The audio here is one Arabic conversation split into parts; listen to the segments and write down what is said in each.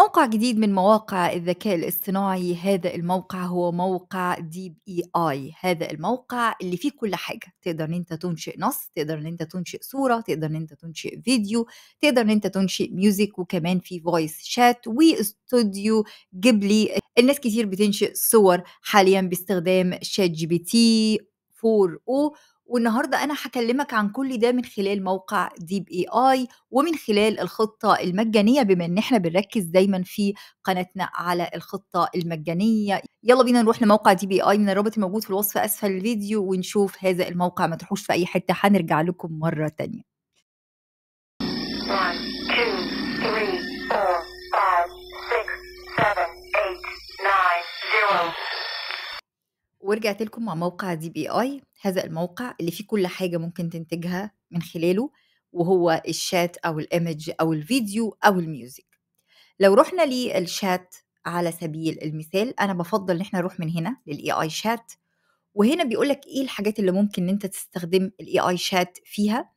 موقع جديد من مواقع الذكاء الاصطناعي هذا الموقع هو موقع ديب اي اي هذا الموقع اللي فيه كل حاجه تقدر ان انت تنشئ نص تقدر ان انت تنشئ صوره تقدر ان انت تنشئ فيديو تقدر ان انت تنشئ ميوزك وكمان في فويس شات واستوديو جيبلي الناس كتير بتنشئ صور حاليا باستخدام شات جي بي تي 4 او والنهارده انا هكلمك عن كل ده من خلال موقع ديب اي اي ومن خلال الخطه المجانيه بما ان احنا بنركز دايما في قناتنا على الخطه المجانيه يلا بينا نروح لموقع دي بي اي من الرابط الموجود في الوصف اسفل الفيديو ونشوف هذا الموقع ما تروحوش في اي حته هنرجع لكم مره تانية ورجعت لكم مع موقع دي بي اي هذا الموقع اللي فيه كل حاجة ممكن تنتجها من خلاله وهو الشات أو الإيمج أو الفيديو أو الميوزك لو رحنا للشات على سبيل المثال أنا بفضل إن احنا نروح من هنا للإي آي شات وهنا بيقول لك إيه الحاجات اللي ممكن إن أنت تستخدم الإي آي شات فيها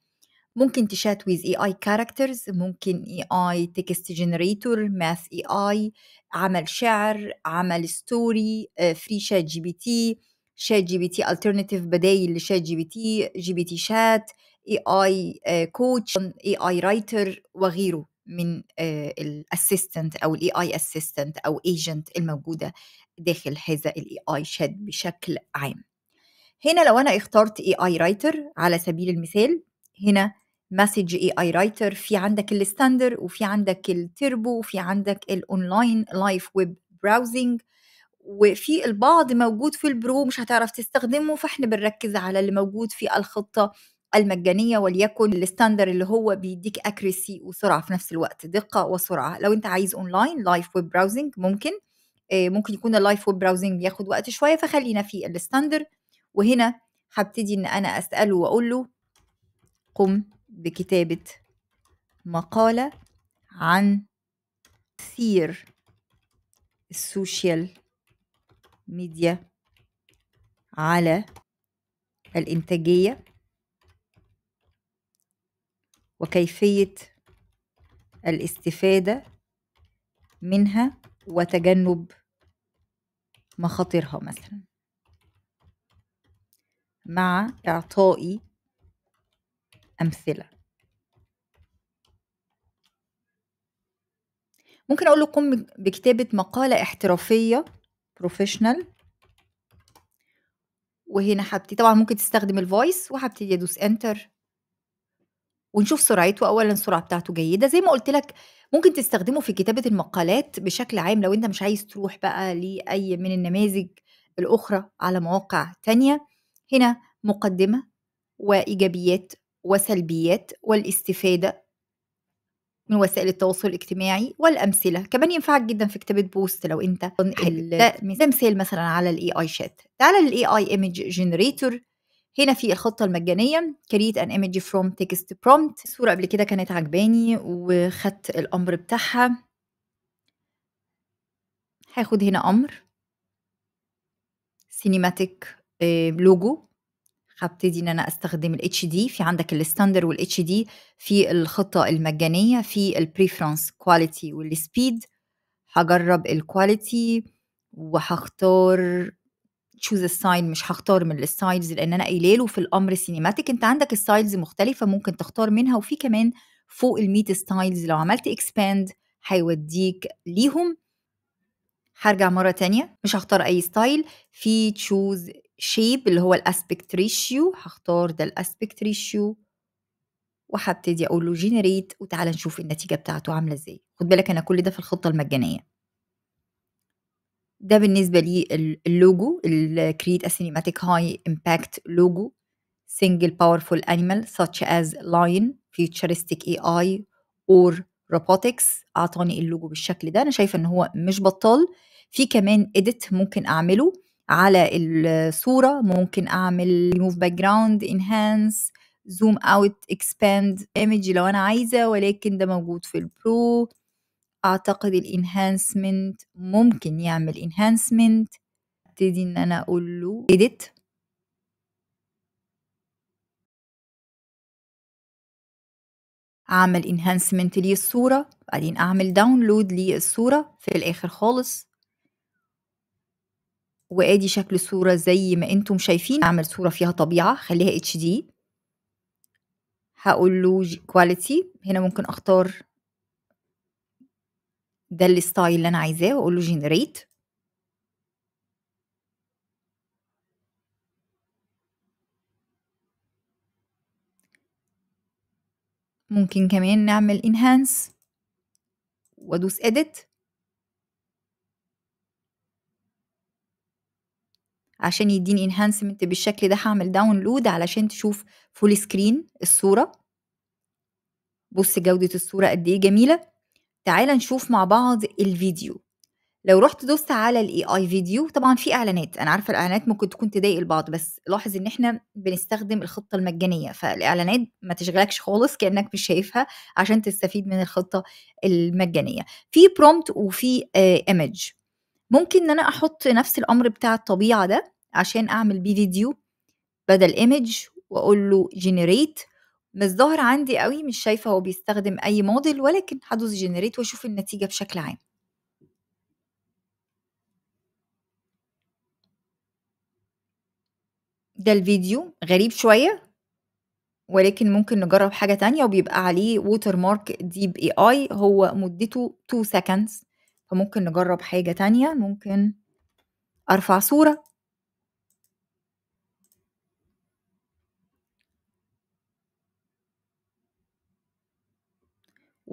ممكن تشات ويز اي اي كاركترز ممكن اي اي تكست جنريتور ماث اي اي عمل شعر عمل ستوري فري شات جي بي تي شات جي بي تي الترناتيف بدايل لشات جي بي تي جي بي تي شات اي اي كوتش اي اي رايتر وغيره من آه، الاسيستنت او الاي اي اسيستنت او ايجنت الموجوده داخل هذا الاي اي شات بشكل عام هنا لو انا اخترت اي اي رايتر على سبيل المثال هنا مسج اي اي رايتر في عندك الستاندر وفي عندك التربو وفي عندك الاونلاين لايف ويب براوزنج وفي البعض موجود في البرو مش هتعرف تستخدمه فاحنا بنركز على اللي موجود في الخطه المجانيه وليكن الستاندر اللي هو بيديك اكريسي وسرعه في نفس الوقت دقه وسرعه لو انت عايز اونلاين لايف ويب براوزنج ممكن آه، ممكن يكون اللايف ويب براوزنج ياخد وقت شويه فخلينا في الستاندر وهنا هبتدي ان انا اساله واقول له قم بكتابة مقالة عن تأثير السوشيال ميديا على الإنتاجية وكيفية الاستفادة منها وتجنب مخاطرها مثلا مع إعطائي أمثلة ممكن أقول لكم بكتابة مقالة احترافية بروفيشنال وهنا هبتدي طبعا ممكن تستخدم الفويس وهبتدي ادوس انتر ونشوف سرعته اولا السرعه بتاعته جيده زي ما قلت لك ممكن تستخدمه في كتابه المقالات بشكل عام لو انت مش عايز تروح بقى لاي من النماذج الاخرى على مواقع تانية هنا مقدمه وايجابيات وسلبيات والاستفادة من وسائل التواصل الاجتماعي والأمثلة كمان ينفعك جدا في كتابة بوست لو أنت ده مثال مثلا على الاي اي شات تعال للاي اي ايمج جنريتور هنا في الخطة المجانية كريت ان ايمج فروم تكست برومت الصورة قبل كده كانت عجباني وخدت الأمر بتاعها هاخد هنا أمر سينيماتيك آه، لوجو هبتدي ان انا استخدم الاتش دي في عندك الستاندر والاتش دي في الخطه المجانيه في البريفرنس كواليتي والسبيد هجرب الكواليتي وهختار تشوز الساين مش هختار من الستايلز لان انا قايله في الامر سينيماتيك انت عندك ستايلز مختلفه ممكن تختار منها وفي كمان فوق 100 ستايلز لو عملت اكسباند هيوديك ليهم هرجع مره تانية مش هختار اي ستايل في تشوز شيب اللي هو الاسبكت ريشيو هختار ده الاسبكت ريشيو وهبتدي اقول له جينيريت وتعالى نشوف النتيجه بتاعته عامله ازاي خد بالك انا كل ده في الخطه المجانيه ده بالنسبه لي اللوجو الكريت سينيماتيك هاي امباكت لوجو باورفول انيمال ساتش such as lion futuristic AI or robotics اعطاني اللوجو بالشكل ده انا شايفه ان هو مش بطال في كمان اديت ممكن اعمله على الصورة ممكن أعمل remove background enhance zoom out expand image لو أنا عايزة ولكن ده موجود في البرو أعتقد الانهانسمنت ممكن يعمل انهانسمنت ابتدي إن أنا أقول له edit أعمل انهانسمنت للصورة بعدين أعمل داونلود للصورة في الآخر خالص وادي شكل الصورة زي ما انتم شايفين اعمل صورة فيها طبيعة خليها اتش دي هقول له كواليتي هنا ممكن اختار ده الستايل اللي انا عايزاه واقول له جنريت ممكن كمان نعمل انهانس وادوس edit عشان يديني انهانسمنت بالشكل ده هعمل داونلود علشان تشوف فول سكرين الصوره بص جوده الصوره قد ايه جميله تعال نشوف مع بعض الفيديو لو رحت دوست على الاي اي فيديو طبعا في اعلانات انا عارفه الاعلانات ممكن تكون تضايق البعض بس لاحظ ان احنا بنستخدم الخطه المجانيه فالاعلانات ما تشغلكش خالص كانك مش شايفها عشان تستفيد من الخطه المجانيه في برومت وفي ايمج آه, ممكن ان انا احط نفس الامر بتاع الطبيعه ده عشان اعمل بيه فيديو بدل ايمج واقول له جنريت مش ظاهر عندي قوي مش شايفه هو بيستخدم اي موديل ولكن هدوس جنريت واشوف النتيجه بشكل عام ده الفيديو غريب شويه ولكن ممكن نجرب حاجه تانية وبيبقى عليه ووتر مارك ديب اي اي هو مدته 2 سكندز فممكن نجرب حاجه تانية ممكن ارفع صوره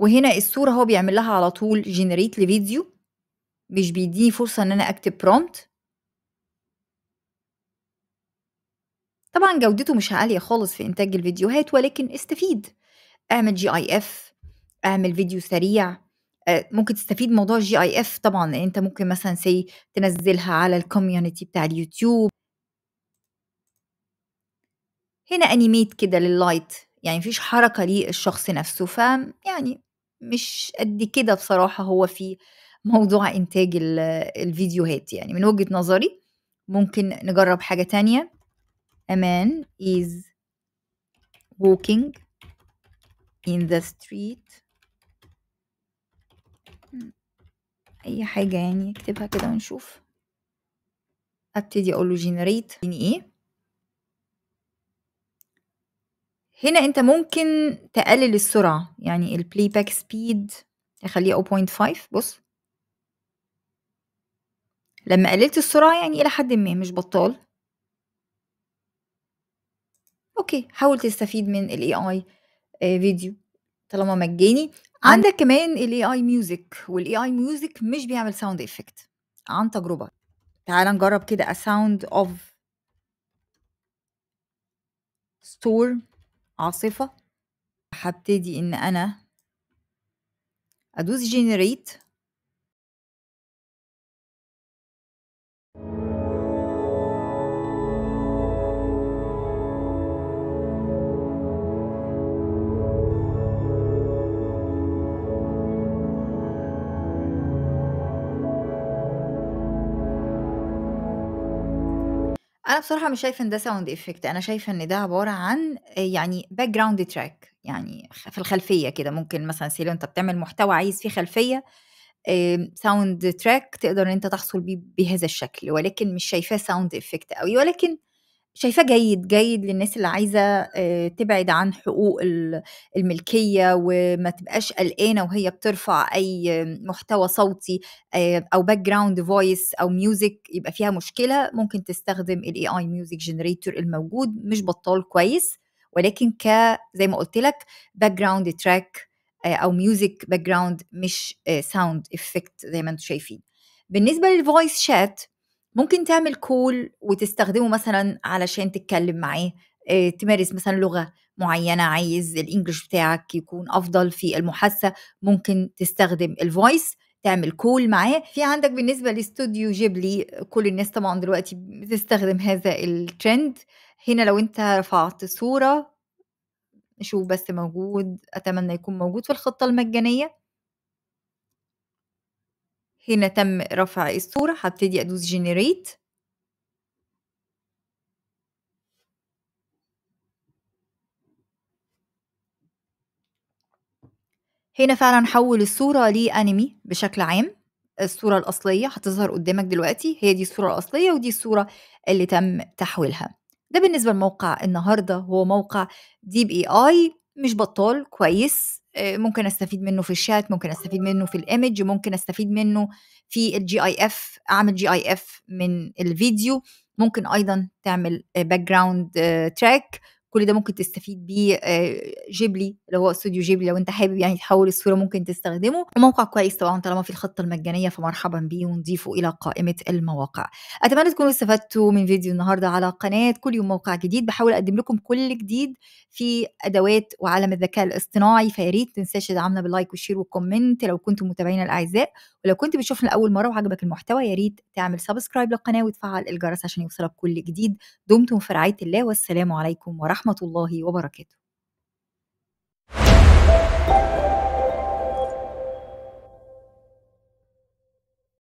وهنا الصورة هو بيعمل لها على طول جنريت لفيديو مش بيديني فرصة ان انا اكتب برومت طبعا جودته مش عالية خالص في انتاج الفيديوهات ولكن استفيد اعمل جي اي اف اعمل فيديو سريع آه، ممكن تستفيد موضوع الجي اي اف طبعا يعني انت ممكن مثلا سي تنزلها على الكوميونتي بتاع اليوتيوب هنا انيميت كده لللايت يعني مفيش حركة للشخص نفسه ف يعني مش قد كده بصراحة هو في موضوع إنتاج الفيديوهات يعني من وجهة نظري ممكن نجرب حاجة تانية a man is walking in the street hmm. أي حاجة يعني اكتبها كده ونشوف ابتدي أقوله generate يعني إيه هنا انت ممكن تقلل السرعة يعني البلاي باك سبيد اخليه 0.5 بص لما قللت السرعة يعني الى حد ما مش بطال اوكي حاول تستفيد من الاي اي فيديو طالما مجاني عندك كمان الاي اي ميوزك والاي اي ميوزك مش بيعمل ساوند افكت عن تجربه تعال نجرب كده a sound of store عاصفة هبتدي إن أنا أدوس جنريت أنا بصراحة مش شايفة إن ده ساوند افكت أنا شايفة إن ده عبارة عن آه، يعني جراوند تراك يعني في الخلفية كده ممكن مثلًا سيلو أنت بتعمل محتوى عايز فيه خلفية ساوند تراك تقدر إن أنت تحصل بيه بهذا الشكل، ولكن مش شايفاه ساوند افكت أوي، ولكن شايفة جيد، جيد للناس اللي عايزة آه، تبعد عن حقوق الملكية وما تبقاش قلقانة وهي بترفع أي محتوى صوتي أو آه، أو background voice أو music يبقى فيها مشكلة، ممكن تستخدم AI music generator الموجود مش بطّال كويس، ولكن ك زي ما قُلت لك background track تراك آه، أو music background مش ساوند sound effect زي ما أنتم شايفين. بالنسبة للفويس شات ممكن تعمل كول وتستخدمه مثلا علشان تتكلم معاه آه، تمارس مثلا لغه معينه عايز الانجليش بتاعك يكون افضل في المحادثه ممكن تستخدم الفويس تعمل كول معاه في عندك بالنسبه لاستوديو جيبلي كل الناس طبعا دلوقتي بتستخدم هذا الترند هنا لو انت رفعت صوره شوف بس موجود اتمنى يكون موجود في الخطه المجانيه هنا تم رفع الصورة هبتدي أدوس جينيريت هنا فعلا حول الصورة لأنمي بشكل عام الصورة الأصلية هتظهر قدامك دلوقتي هي دي الصورة الأصلية ودي الصورة اللي تم تحويلها ده بالنسبة لموقع النهاردة هو موقع ديب اي اي مش بطال كويس آه، ممكن استفيد منه في الشات ممكن استفيد منه في الايمج ممكن استفيد منه في الجي اي اف اعمل جي اي اف من الفيديو ممكن ايضا تعمل باك جراوند تراك كل ده ممكن تستفيد بيه آه، جيبلي اللي هو استوديو جيبلي لو انت حابب يعني تحول الصوره ممكن تستخدمه وموقع كويس طبعا طالما في الخطه المجانيه فمرحبا بيه ونضيفه الى قائمه المواقع اتمنى تكونوا استفدتوا من فيديو النهارده على قناه كل يوم موقع جديد بحاول اقدم لكم كل جديد في ادوات وعالم الذكاء الاصطناعي فيا ريت تنساش تدعمنا باللايك والشير والكومنت لو كنتم متابعين الاعزاء ولو كنت بتشوفنا لاول مره وعجبك المحتوى يا ريت تعمل سبسكرايب للقناه وتفعل الجرس عشان يوصلك كل جديد دمتم في رعايه الله والسلام عليكم ورحمه الله وبركاته